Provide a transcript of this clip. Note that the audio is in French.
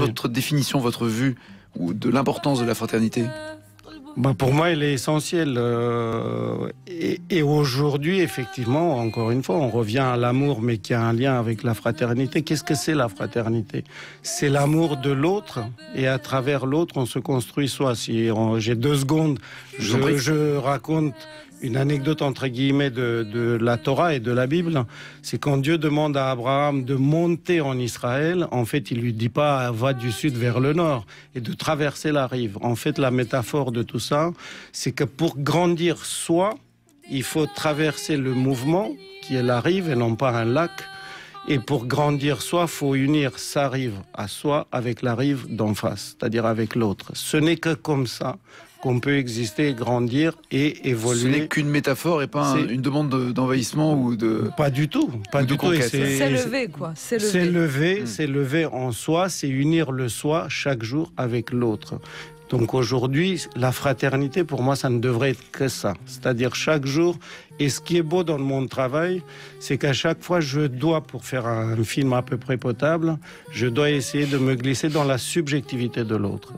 votre définition, votre vue ou de l'importance de la fraternité bah pour moi, elle est essentielle. Euh, et, et aujourd'hui, effectivement, encore une fois, on revient à l'amour, mais qui a un lien avec la fraternité. Qu'est-ce que c'est la fraternité C'est l'amour de l'autre, et à travers l'autre, on se construit soi. Si j'ai deux secondes, je, raconte une anecdote entre guillemets de, de, la Torah et de la Bible, c'est quand Dieu demande à Abraham de monter en Israël, en fait, il lui dit pas va du sud vers le nord et de traverser la rive. En fait, la métaphore de tout ça, c'est que pour grandir soi, il faut traverser le mouvement qui est la rive et non pas un lac. Et pour grandir soi, faut unir sa rive à soi avec la rive d'en face, c'est-à-dire avec l'autre. Ce n'est que comme ça qu'on peut exister, grandir et évoluer. Ce n'est qu'une métaphore et pas une demande d'envahissement ou de. Pas du tout, pas du tout. C'est lever quoi. C'est S'élever, hmm. en soi, c'est unir le soi chaque jour avec l'autre. Donc aujourd'hui, la fraternité, pour moi, ça ne devrait être que ça. C'est-à-dire chaque jour. Et ce qui est beau dans le monde travail, c'est qu'à chaque fois, je dois, pour faire un film à peu près potable, je dois essayer de me glisser dans la subjectivité de l'autre.